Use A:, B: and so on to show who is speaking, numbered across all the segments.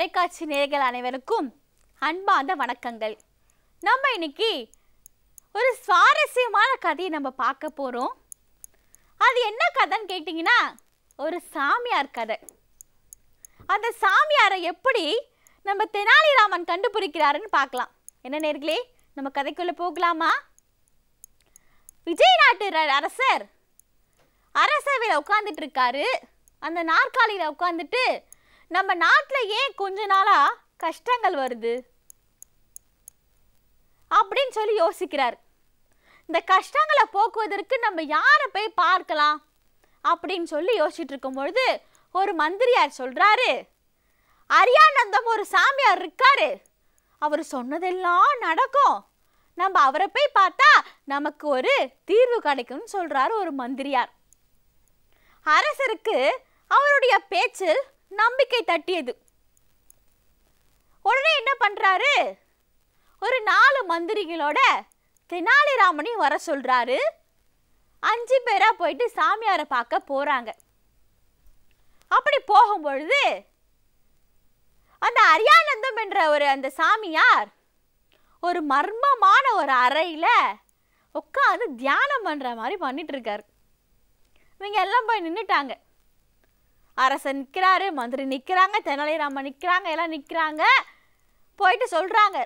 A: தொலைக்காட்சி நேர்கள் அனைவருக்கும் அன்பார்ந்த வணக்கங்கள் நம்ம இன்னைக்கு ஒரு சுவாரஸ்யமான கதையை நம்ம பார்க்க போகிறோம் அது என்ன கதைன்னு கேட்டிங்கன்னா ஒரு சாமியார் கதை அந்த சாமியாரை எப்படி நம்ம தெனாலிராமன் கண்டுபிடிக்கிறாருன்னு பார்க்கலாம் என்ன நேர்களே நம்ம கதைக்குள்ளே போகலாமா விஜயநாட்டு அரசர் அரசவையில் உட்காந்துட்டு இருக்காரு அந்த நாற்காலியில் உட்காந்துட்டு நம்ம நாட்டில் ஏன் கொஞ்ச நாளாக கஷ்டங்கள் வருது அப்படின்னு சொல்லி யோசிக்கிறார் இந்த கஷ்டங்களை போக்குவதற்கு நம்ம யாரை போய் பார்க்கலாம் அப்படின்னு சொல்லி யோசிச்சுட்டு இருக்கும் பொழுது ஒரு மந்திரியார் சொல்கிறாரு அரியானந்தம் ஒரு சாமியார் இருக்காரு அவர் சொன்னதெல்லாம் நடக்கும் நம்ம அவரை போய் பார்த்தா நமக்கு ஒரு தீர்வு கிடைக்கும்னு சொல்றாரு ஒரு மந்திரியார் அரசருக்கு அவருடைய பேச்சில் நம்பிக்கை தட்டியது உடனே என்ன பண்ணுறாரு ஒரு நாலு மந்திரிகளோட தெனாலிராமனையும் வர சொல்கிறாரு அஞ்சு பேராக போயிட்டு சாமியாரை பார்க்க போகிறாங்க அப்படி போகும்பொழுது அந்த அரியானந்தம் என்ற ஒரு அந்த சாமியார் ஒரு மர்மமான ஒரு அறையில் உட்காந்து தியானம் பண்ணுற மாதிரி இருக்காரு இவங்க எல்லாம் போய் நின்றுட்டாங்க அரசன் நிற்கிறாரு மந்திரி நிற்கிறாங்க தெனாலிராமன் நிற்கிறாங்க எல்லாம் நிற்கிறாங்க போயிட்டு சொல்கிறாங்க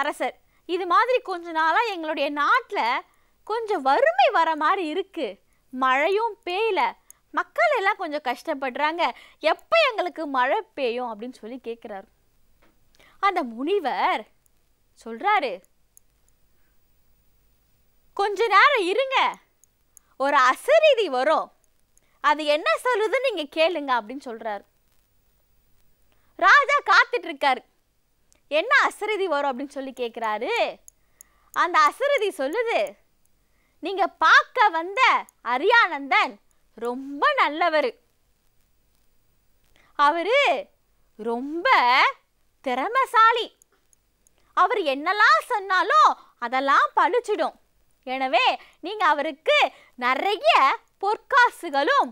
A: அரசர் இது மாதிரி கொஞ்ச நாளாக எங்களுடைய நாட்டில் கொஞ்சம் வறுமை வர மாதிரி இருக்குது மழையும் பெய்யல மக்கள் எல்லாம் கொஞ்சம் கஷ்டப்படுறாங்க எப்போ எங்களுக்கு மழை பெய்யும் அப்படின்னு சொல்லி கேட்குறாரு அந்த முனிவர் சொல்கிறாரு கொஞ்ச நேரம் இருங்க ஒரு அசரீதி வரும் அது என்ன சொல்லுதுன்னு நீங்கள் கேளுங்க அப்படின்னு சொல்கிறாரு ராஜா இருக்காரு என்ன அசிரதி வரும் அப்படின்னு சொல்லி கேட்குறாரு அந்த அசிரதி சொல்லுது நீங்கள் பார்க்க வந்த அரியானந்தன் ரொம்ப நல்லவர் அவர் ரொம்ப திறமசாலி அவர் என்னெல்லாம் சொன்னாலும் அதெல்லாம் பழிச்சிடும் எனவே நீங்கள் அவருக்கு நிறைய பொற்காசுகளும்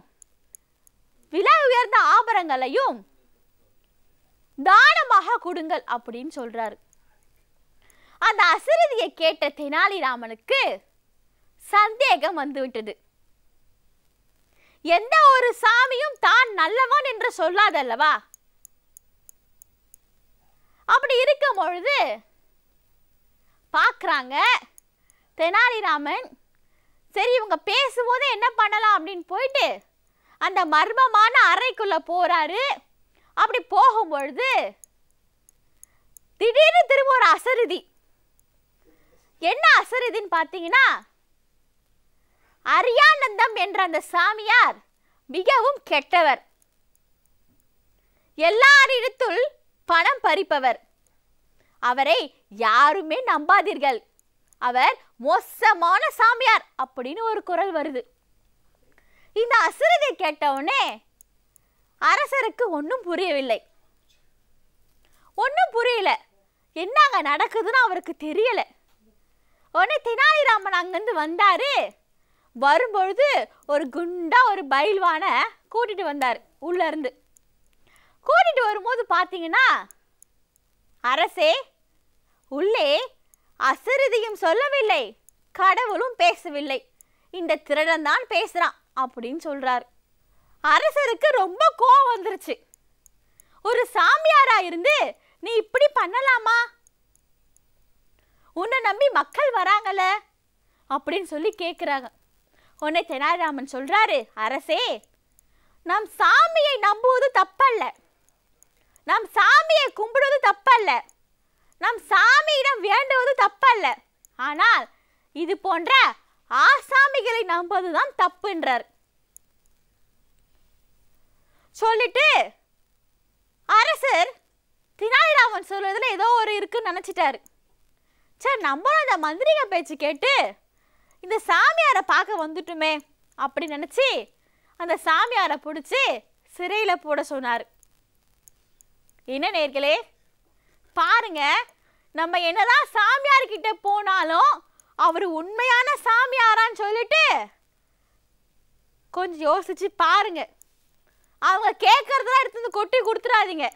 A: விலை உயர்ந்த ஆபரங்களையும் தானமாக கொடுங்கள் அப்படின்னு சொல்றார் அந்த அசிரதியை கேட்ட தெனாலிராமனுக்கு சந்தேகம் வந்துவிட்டது எந்த ஒரு சாமியும் தான் நல்லவன் என்று சொல்லாதல்லவா அப்படி இருக்கும் பொழுது பார்க்குறாங்க தெனாலிராமன் சரி இவங்க பேசும்போதே என்ன பண்ணலாம் அப்படின்னு போயிட்டு அந்த மர்மமான அறைக்குள்ள போறாரு அப்படி போகும்பொழுது திடீர்னு திரும்ப ஒரு அசருதி என்ன அசருதின்னு பார்த்தீங்கன்னா அரியானந்தம் என்ற அந்த சாமியார் மிகவும் கெட்டவர் எல்லாரிடத்துள் பணம் பறிப்பவர் அவரை யாருமே நம்பாதீர்கள் அவர் மோசமான சாமியார் அப்படின்னு ஒரு குரல் வருது இந்த அசுரதை கேட்டவுடனே அரசருக்கு ஒன்றும் புரியவில்லை ஒன்றும் புரியல என்னங்க நடக்குதுன்னு அவருக்கு தெரியலை உடனே தெனாலிராமன் அங்கேருந்து வந்தார் வரும்பொழுது ஒரு குண்டா ஒரு பயில்வான கூட்டிகிட்டு வந்தார் உள்ளேருந்து கூட்டிகிட்டு வரும்போது பார்த்தீங்கன்னா அரசே அசரதியும் சொல்லவில்லை கடவுளும் பேசவில்லை இந்த திருடன் தான் பேசுகிறான் அப்படின்னு சொல்கிறார் அரசருக்கு ரொம்ப கோவம் வந்துருச்சு ஒரு சாமியாரா இருந்து நீ இப்படி பண்ணலாமா உன்னை நம்பி மக்கள் வராங்கல்ல அப்படின்னு சொல்லி கேட்குறாங்க உன்னை தெனாலிராமன் சொல்கிறாரு அரசே நம் சாமியை நம்புவது தப்பல்ல நம் சாமியை கும்பிடுவது தப்பல்ல நம் சாமியிடம் வேண்டுவது அல்ல ஆனால் இது போன்ற ஆசாமிகளை நம்புவதுதான் தப்புன்றார் சொல்லிட்டு அரசர் தினாலிராமன் சொல்றதுல ஏதோ ஒரு இருக்குன்னு நினைச்சிட்டாரு சரி நம்மளும் அந்த மந்திரிக பேச்சு கேட்டு இந்த சாமியாரை பார்க்க வந்துட்டுமே அப்படி நினச்சி அந்த சாமியாரை பிடிச்சி சிறையில் போட சொன்னார் என்ன நேர்களே பாருங்கள் நம்ம என்னதான் சாமியார் கிட்ட போனாலும் அவர் உண்மையான சாமியாரான்னு சொல்லிட்டு கொஞ்சம் யோசிச்சு பாருங்க அவங்க கேட்கறதெல்லாம் எடுத்து கொட்டி கொடுத்துடாதீங்க